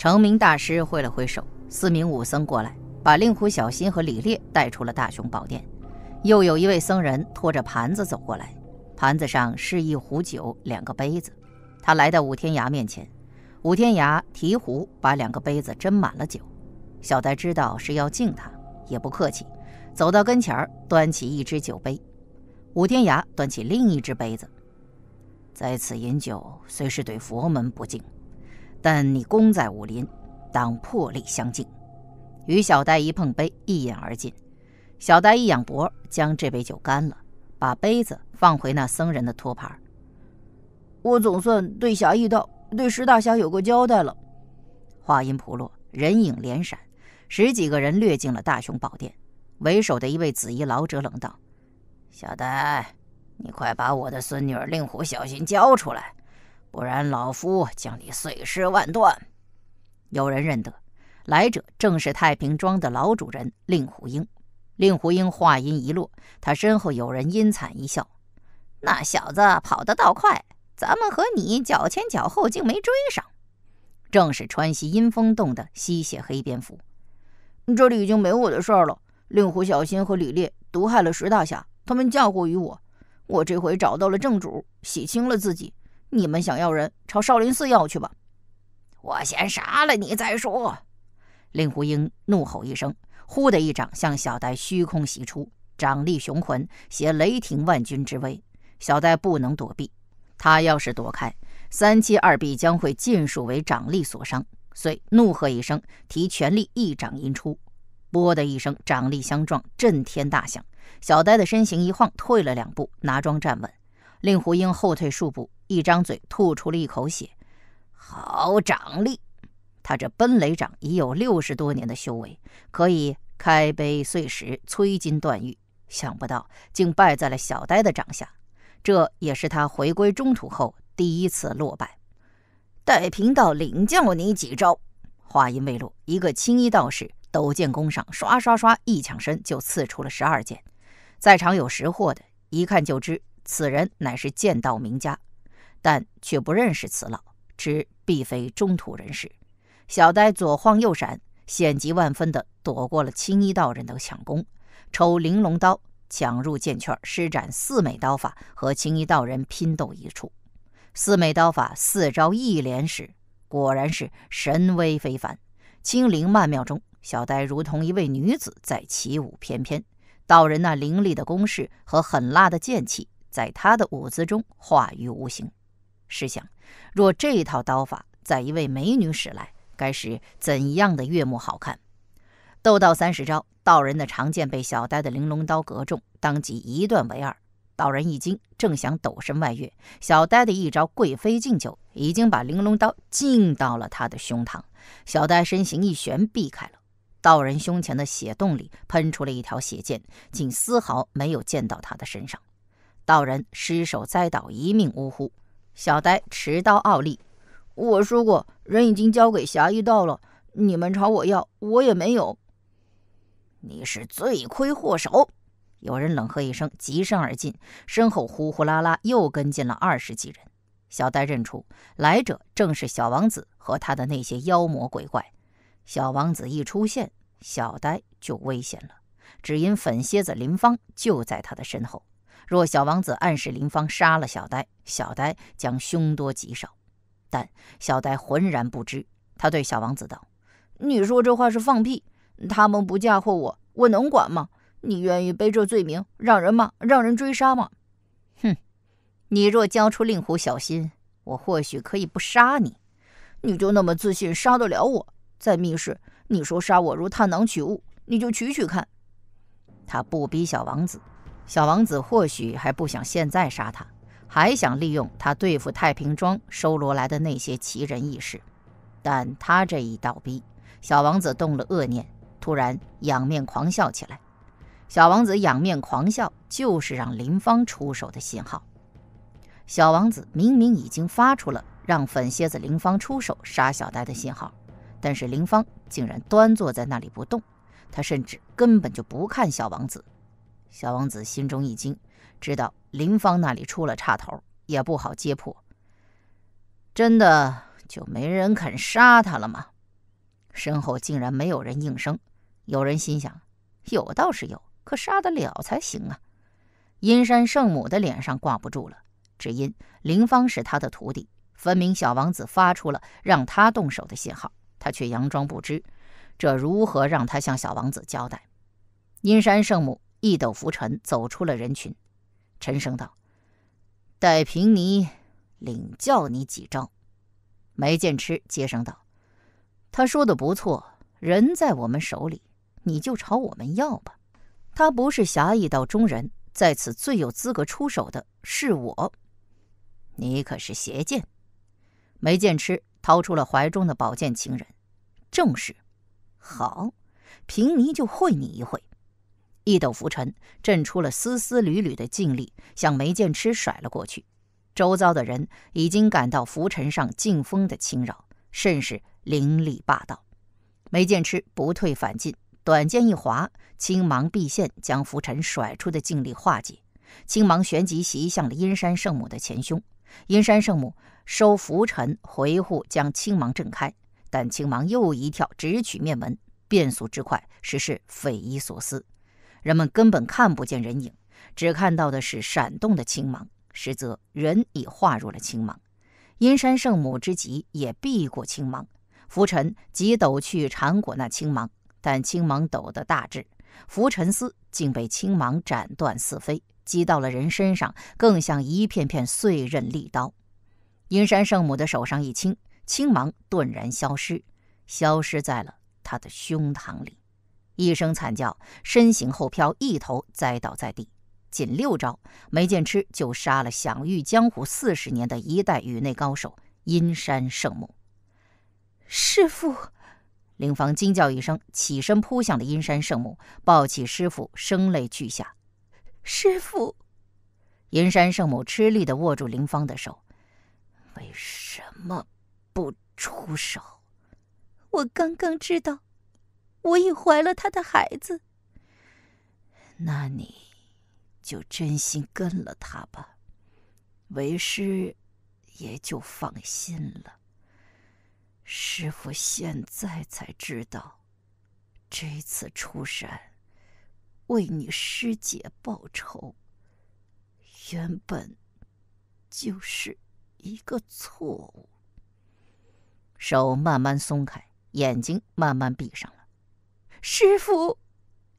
成名大师挥了挥手，四名武僧过来，把令狐小新和李烈带出了大雄宝殿。又有一位僧人拖着盘子走过来，盘子上是一壶酒、两个杯子。他来到武天涯面前，武天涯提壶把两个杯子斟满了酒。小呆知道是要敬他，也不客气，走到跟前儿端起一只酒杯。武天涯端起另一只杯子，在此饮酒虽是对佛门不敬。但你功在武林，当破例相敬。与小呆一碰杯，一饮而尽。小呆一仰脖，将这杯酒干了，把杯子放回那僧人的托盘。我总算对侠义道、对石大侠有个交代了。话音甫落，人影连闪，十几个人掠进了大雄宝殿。为首的一位紫衣老者冷道：“小呆，你快把我的孙女令狐小心交出来！”不然，老夫将你碎尸万段！有人认得，来者正是太平庄的老主人令狐英。令狐英话音一落，他身后有人阴惨一笑：“那小子跑得倒快，咱们和你脚前脚后竟没追上。”正是川西阴风洞的吸血黑蝙蝠。这里已经没我的事儿了。令狐小新和李烈毒害了石大侠，他们嫁祸于我。我这回找到了正主，洗清了自己。你们想要人，朝少林寺要去吧！我先杀了你再说！”令狐鹰怒吼一声，呼的一掌向小呆虚空袭出，掌力雄浑，携雷霆万钧之威。小呆不能躲避，他要是躲开，三七二臂将会尽数为掌力所伤。遂怒喝一声，提全力一掌迎出，啵的一声，掌力相撞，震天大响。小呆的身形一晃，退了两步，拿桩站稳。令狐鹰后退数步。一张嘴吐出了一口血，好掌力！他这奔雷掌已有六十多年的修为，可以开杯碎石、摧金断玉，想不到竟败在了小呆的掌下。这也是他回归中土后第一次落败。待贫道领教你几招。话音未落，一个青衣道士抖剑弓上，刷刷刷一抢身就刺出了十二剑。在场有识货的，一看就知此人乃是剑道名家。但却不认识此老，知必非中土人士。小呆左晃右闪，险急万分地躲过了青衣道人的抢攻，抽玲珑刀，抢入剑圈，施展四美刀法，和青衣道人拼斗一处。四美刀法四招一连使，果然是神威非凡，轻灵曼妙中，小呆如同一位女子在起舞翩翩。道人那凌厉的攻势和狠辣的剑气，在他的舞姿中化于无形。试想，若这套刀法在一位美女使来，该是怎样的悦目好看？斗到三十招，道人的长剑被小呆的玲珑刀格中，当即一断为二。道人一惊，正想抖身外跃，小呆的一招“贵妃敬酒”已经把玲珑刀进到了他的胸膛。小呆身形一旋，避开了。道人胸前的血洞里喷出了一条血剑，竟丝毫没有溅到他的身上。道人失手栽倒，一命呜呼。小呆持刀傲立。我说过，人已经交给侠义道了。你们朝我要，我也没有。你是罪魁祸首！有人冷喝一声，疾身而进，身后呼呼啦啦又跟进了二十几人。小呆认出，来者正是小王子和他的那些妖魔鬼怪。小王子一出现，小呆就危险了，只因粉蝎子林芳就在他的身后。若小王子暗示林芳杀了小呆，小呆将凶多吉少。但小呆浑然不知，他对小王子道：“你说这话是放屁！他们不嫁祸我，我能管吗？你愿意背这罪名，让人骂，让人追杀吗？”哼！你若交出令狐小新，我或许可以不杀你。你就那么自信杀得了我？在密室，你说杀我如探囊取物，你就取取看。他不逼小王子。小王子或许还不想现在杀他，还想利用他对付太平庄收罗来的那些奇人异士。但他这一倒逼，小王子动了恶念，突然仰面狂笑起来。小王子仰面狂笑，就是让林芳出手的信号。小王子明明已经发出了让粉蝎子林芳出手杀小呆的信号，但是林芳竟然端坐在那里不动，他甚至根本就不看小王子。小王子心中一惊，知道林芳那里出了岔头，也不好揭破。真的就没人肯杀他了吗？身后竟然没有人应声。有人心想：有倒是有，可杀得了才行啊！阴山圣母的脸上挂不住了，只因林芳是他的徒弟，分明小王子发出了让他动手的信号，他却佯装不知，这如何让他向小王子交代？阴山圣母。一抖拂尘，走出了人群，沉声道：“待平尼领教你几招。”梅剑痴接声道：“他说的不错，人在我们手里，你就朝我们要吧。他不是侠义道中人，在此最有资格出手的是我。你可是邪剑？”梅剑痴掏出了怀中的宝剑情人，正是。好，平尼就会你一会。一抖浮尘，震出了丝丝缕缕的劲力，向梅剑痴甩了过去。周遭的人已经感到浮尘上劲风的侵扰，甚是凌厉霸道。梅剑痴不退反进，短剑一划，青芒毕现，将浮尘甩出的劲力化解。青芒旋即袭向了阴山圣母的前胸。阴山圣母收浮尘回护，将青芒震开，但青芒又一跳，直取面门，变速之快，实是匪夷所思。人们根本看不见人影，只看到的是闪动的青芒。实则人已化入了青芒。阴山圣母之极也避过青芒，拂尘即抖去缠裹那青芒，但青芒抖得大致，拂尘丝竟被青芒斩断似飞，击到了人身上，更像一片片碎刃利刀。阴山圣母的手上一轻，青芒顿然消失，消失在了他的胸膛里。一声惨叫，身形后飘，一头栽倒在地。仅六招，梅剑痴就杀了享誉江湖四十年的一代羽内高手阴山圣母。师傅，林芳惊叫一声，起身扑向了阴山圣母，抱起师傅，声泪俱下。师傅，阴山圣母吃力地握住林芳的手：“为什么不出手？我刚刚知道。”我已怀了他的孩子，那你就真心跟了他吧，为师也就放心了。师傅现在才知道，这次出山，为你师姐报仇，原本就是一个错误。手慢慢松开，眼睛慢慢闭上了。师傅，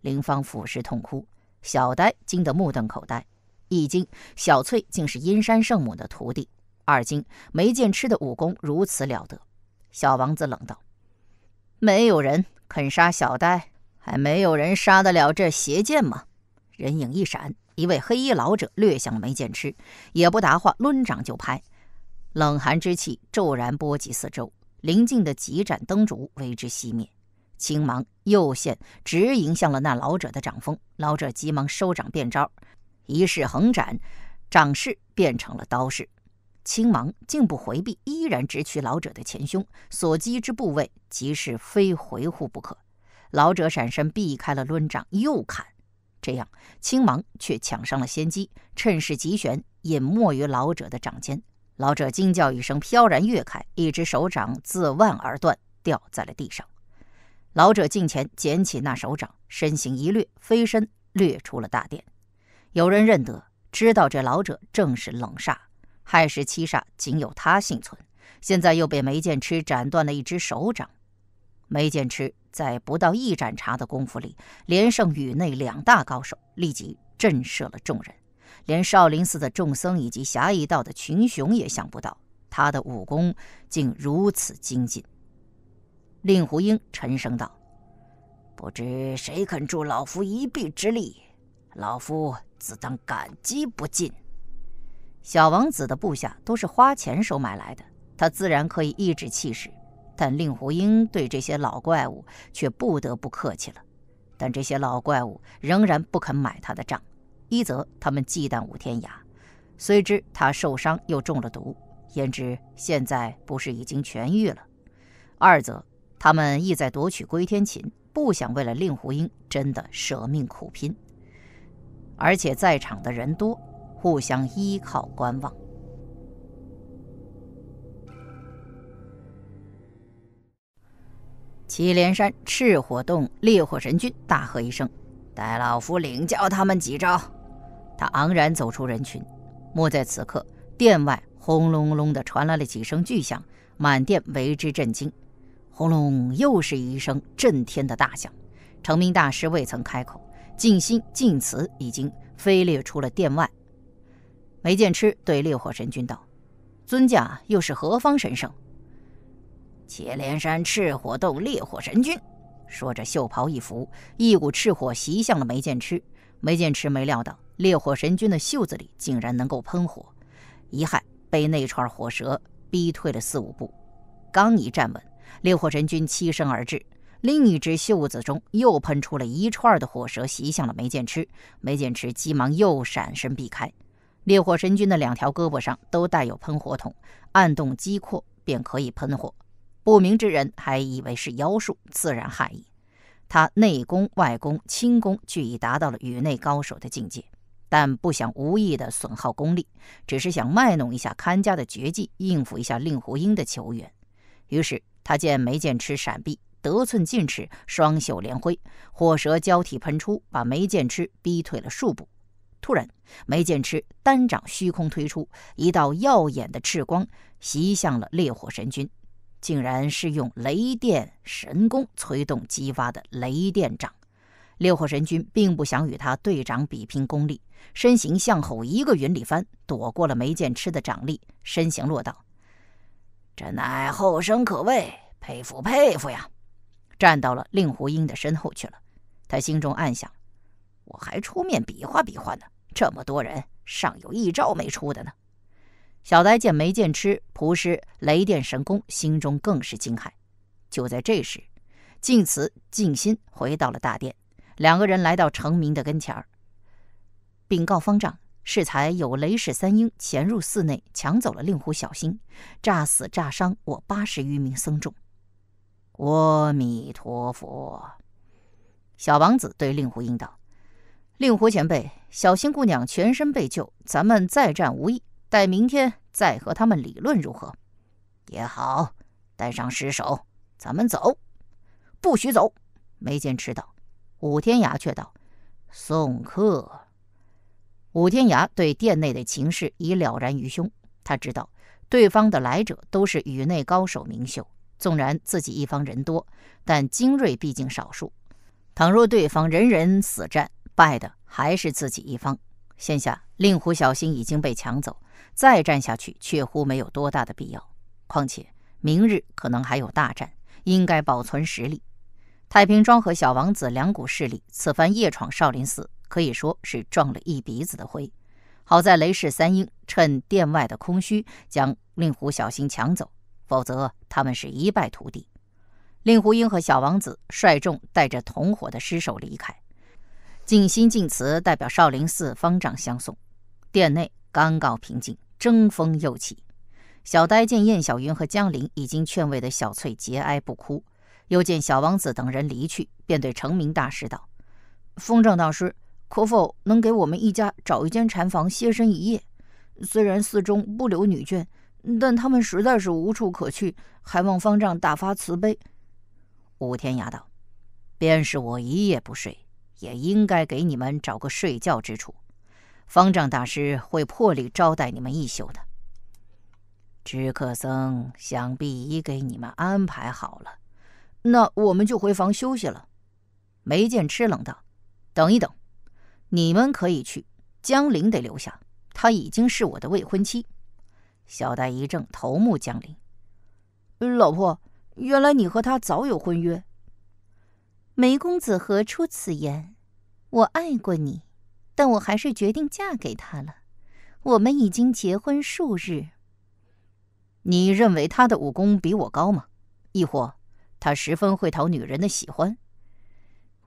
林芳俯视痛哭，小呆惊得目瞪口呆。一惊，小翠竟是阴山圣母的徒弟；二惊，梅剑痴的武功如此了得。小王子冷道：“没有人肯杀小呆，还没有人杀得了这邪剑吗？”人影一闪，一位黑衣老者掠向梅剑痴，也不答话，抡掌就拍。冷寒之气骤然波及四周，临近的几盏灯烛为之熄灭。青芒右现，直迎向了那老者的掌风。老者急忙收掌变招，一式横斩，掌势变成了刀势。青芒竟不回避，依然直取老者的前胸。所击之部位，即是非回护不可。老者闪身避开了抡掌右砍，这样青芒却抢上了先机，趁势急旋，隐没于老者的掌间。老者惊叫一声，飘然跃开，一只手掌自腕而断，掉在了地上。老者近前捡起那手掌，身形一掠，飞身掠出了大殿。有人认得，知道这老者正是冷煞，害时七煞，仅有他幸存。现在又被梅剑痴斩断了一只手掌。梅剑痴在不到一盏茶的功夫里连胜宇内两大高手，立即震慑了众人，连少林寺的众僧以及侠义道的群雄也想不到他的武功竟如此精进。令狐英沉声道：“不知谁肯助老夫一臂之力，老夫自当感激不尽。”小王子的部下都是花钱收买来的，他自然可以颐指气使，但令狐英对这些老怪物却不得不客气了。但这些老怪物仍然不肯买他的账：一则他们忌惮武天涯，虽知他受伤又中了毒，焉知现在不是已经痊愈了；二则。他们意在夺取归天琴，不想为了令狐鹰真的舍命苦拼。而且在场的人多，互相依靠观望。祁连山赤火洞烈火神君大喝一声：“待老夫领教他们几招！”他昂然走出人群。莫在此刻，殿外轰隆隆的传来了几声巨响，满殿为之震惊。轰隆！又是一声震天的大响。成明大师未曾开口，静心静慈已经飞掠出了殿外。梅剑痴对烈火神君道：“尊驾又是何方神圣？”祁连山赤火洞烈火神君说着，袖袍一拂，一股赤火袭向了梅剑痴。梅剑痴没料到烈火神君的袖子里竟然能够喷火，遗憾被那串火舌逼退了四五步，刚一站稳。烈火神君欺身而至，另一只袖子中又喷出了一串的火舌，袭向了梅剑痴。梅剑痴急忙又闪身避开。烈火神君的两条胳膊上都带有喷火筒，按动击括便可以喷火。不明之人还以为是妖术，自然害异。他内功、外功、轻功俱已达到了宇内高手的境界，但不想无意的损耗功力，只是想卖弄一下看家的绝技，应付一下令狐鹰的求援。于是。他见梅剑痴闪避，得寸进尺，双袖连挥，火舌交替喷出，把梅剑痴逼退了数步。突然，梅剑痴单掌虚空推出，一道耀眼的赤光袭向了烈火神君，竟然是用雷电神功催动激发的雷电掌。烈火神君并不想与他对掌比拼功力，身形向后一个云里翻，躲过了梅剑痴的掌力，身形落到。这乃后生可畏，佩服佩服呀！站到了令狐鹰的身后去了。他心中暗想：我还出面比划比划呢，这么多人，尚有一招没出的呢。小呆见没见吃蒲师雷电神功，心中更是惊骇。就在这时，静慈静心回到了大殿，两个人来到程明的跟前儿，禀告方丈。适才有雷氏三英潜入寺内，抢走了令狐小星，炸死炸伤我八十余名僧众。阿弥陀佛，小王子对令狐应道：“令狐前辈，小星姑娘全身被救，咱们再战无益，待明天再和他们理论如何？”也好，带上尸首，咱们走。不许走！梅坚迟道：“武天涯却道：‘送客。’”武天涯对殿内的情势已了然于胸，他知道对方的来者都是宇内高手名秀，纵然自己一方人多，但精锐毕竟少数。倘若对方人人死战，败的还是自己一方。现下令狐小心已经被抢走，再战下去确乎没有多大的必要。况且明日可能还有大战，应该保存实力。太平庄和小王子两股势力此番夜闯少林寺。可以说是撞了一鼻子的灰。好在雷氏三英趁殿外的空虚，将令狐小心抢走，否则他们是一败涂地。令狐英和小王子率众带着同伙的尸首离开。静心尽慈代表少林寺方丈相送。殿内刚告平静，争风又起。小呆见燕小云和江林已经劝慰的小翠节哀不哭，又见小王子等人离去，便对成名大师道：“风筝大师。”可否能给我们一家找一间禅房歇身一夜？虽然寺中不留女眷，但他们实在是无处可去，还望方丈大发慈悲。武天涯道：“便是我一夜不睡，也应该给你们找个睡觉之处。方丈大师会破例招待你们一宿的。知客僧想必已给你们安排好了，那我们就回房休息了。”梅见痴冷道：“等一等。”你们可以去，江林得留下。他已经是我的未婚妻。小戴一怔，头目江林，老婆，原来你和他早有婚约。梅公子何出此言？我爱过你，但我还是决定嫁给他了。我们已经结婚数日。你认为他的武功比我高吗？亦或他十分会讨女人的喜欢？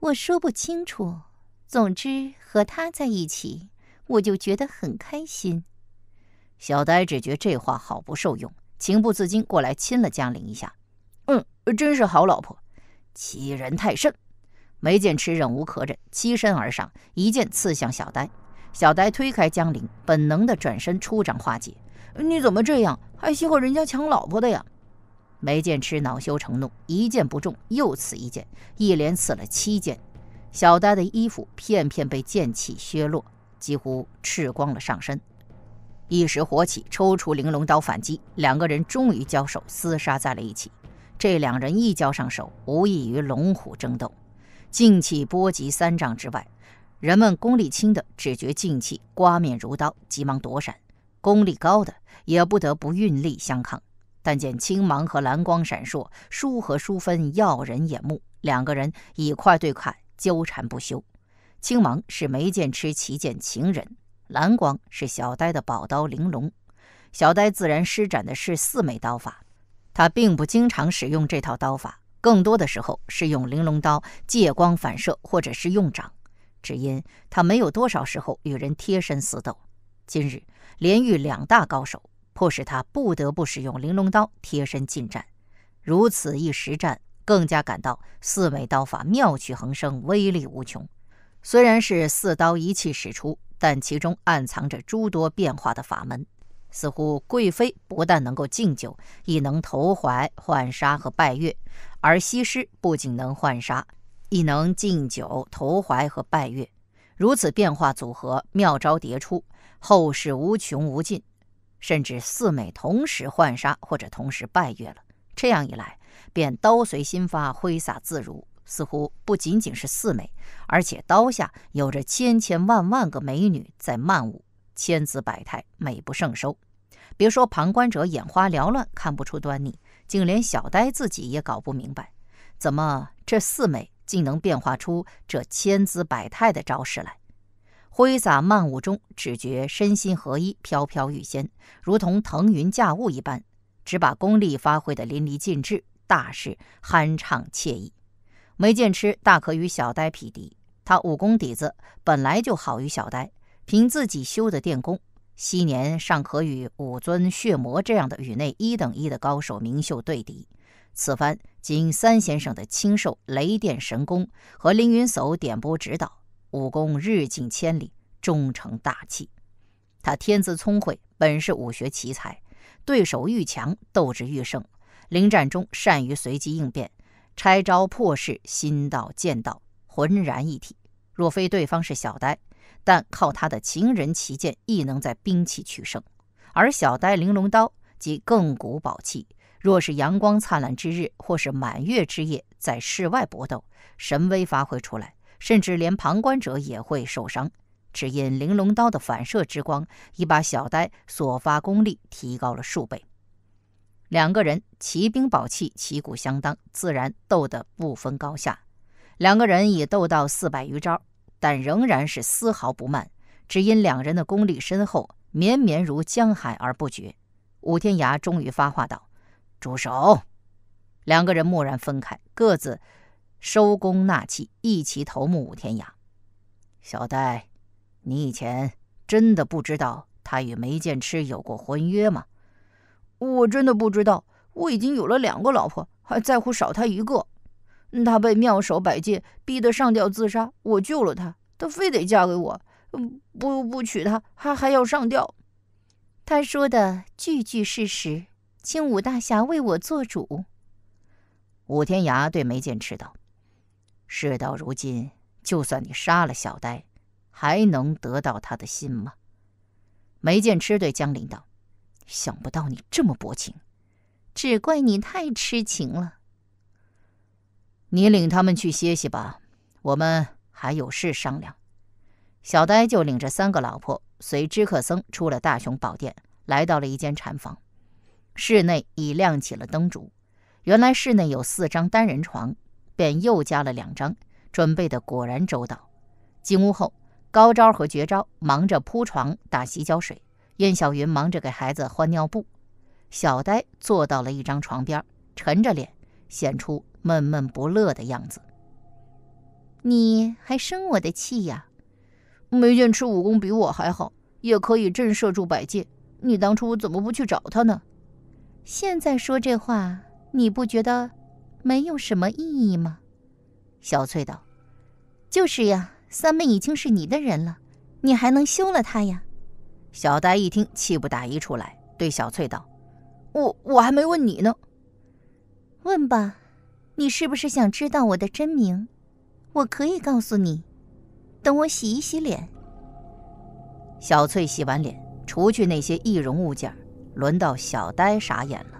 我说不清楚。总之和他在一起，我就觉得很开心。小呆只觉这话好不受用，情不自禁过来亲了江陵一下。嗯，真是好老婆。欺人太甚！梅剑痴忍无可忍，欺身而上，一剑刺向小呆。小呆推开江陵，本能的转身出掌化解。你怎么这样？还欺负人家抢老婆的呀！梅剑痴恼羞成怒，一剑不中，又刺一剑，一连刺了七剑。小呆的衣服片片被剑气削落，几乎赤光了上身。一时火起，抽出玲珑刀反击。两个人终于交手，厮杀在了一起。这两人一交上手，无异于龙虎争斗，劲气波及三丈之外。人们功力轻的只觉劲气刮面如刀，急忙躲闪；功力高的也不得不运力相抗。但见青芒和蓝光闪烁，疏和疏分耀人眼目。两个人以快对快。纠缠不休，青芒是眉剑痴旗见情人，蓝光是小呆的宝刀玲珑，小呆自然施展的是四枚刀法。他并不经常使用这套刀法，更多的时候是用玲珑刀借光反射，或者是用掌。只因他没有多少时候与人贴身厮斗，今日连遇两大高手，迫使他不得不使用玲珑刀贴身近战。如此一实战。更加感到四美刀法妙趣横生，威力无穷。虽然是四刀一气使出，但其中暗藏着诸多变化的法门。似乎贵妃不但能够敬酒，亦能投怀换杀和拜月；而西施不仅能换杀，亦能敬酒、投怀和拜月。如此变化组合，妙招迭出，后世无穷无尽。甚至四美同时换杀或者同时拜月了，这样一来。便刀随心发，挥洒自如，似乎不仅仅是四美，而且刀下有着千千万万个美女在漫舞，千姿百态，美不胜收。别说旁观者眼花缭乱，看不出端倪，竟连小呆自己也搞不明白，怎么这四美竟能变化出这千姿百态的招式来？挥洒漫舞中，只觉身心合一，飘飘欲仙，如同腾云驾雾一般，只把功力发挥得淋漓尽致。大事酣畅惬意，梅剑痴大可与小呆匹敌。他武功底子本来就好于小呆，凭自己修的电功，昔年尚可与武尊血魔这样的宇内一等一的高手明秀对敌。此番经三先生的亲授雷电神功和凌云叟点拨指导，武功日进千里，终成大器。他天资聪慧，本是武学奇才，对手愈强，斗志愈盛。凌战中善于随机应变，拆招破势，心道剑道浑然一体。若非对方是小呆，但靠他的情人旗舰亦能在兵器取胜。而小呆玲珑刀即亘古宝器，若是阳光灿烂之日或是满月之夜，在室外搏斗，神威发挥出来，甚至连旁观者也会受伤。只因玲珑刀的反射之光，已把小呆所发功力提高了数倍。两个人骑兵宝器旗鼓相当，自然斗得不分高下。两个人已斗到四百余招，但仍然是丝毫不慢，只因两人的功力深厚，绵绵如江海而不绝。武天涯终于发话道：“住手！”两个人蓦然分开，各自收弓纳气，一齐投目武天涯。小戴，你以前真的不知道他与梅剑痴有过婚约吗？我真的不知道，我已经有了两个老婆，还在乎少他一个。他被妙手百剑逼得上吊自杀，我救了他，他非得嫁给我，不不娶她还还要上吊。他说的句句事实，请武大侠为我做主。武天涯对梅剑痴道：“事到如今，就算你杀了小呆，还能得到他的心吗？”梅剑痴对江林道。想不到你这么薄情，只怪你太痴情了。你领他们去歇息吧，我们还有事商量。小呆就领着三个老婆随知客僧出了大雄宝殿，来到了一间禅房。室内已亮起了灯烛，原来室内有四张单人床，便又加了两张，准备的果然周到。进屋后，高招和绝招忙着铺床、打洗脚水。燕小云忙着给孩子换尿布，小呆坐到了一张床边，沉着脸，显出闷闷不乐的样子。你还生我的气呀？没剑吃武功比我还好，也可以震慑住百界。你当初怎么不去找他呢？现在说这话，你不觉得没有什么意义吗？小翠道：“就是呀，三妹已经是你的人了，你还能休了她呀？”小呆一听，气不打一处来，对小翠道：“我我还没问你呢。问吧，你是不是想知道我的真名？我可以告诉你。等我洗一洗脸。”小翠洗完脸，除去那些易容物件，轮到小呆傻眼了。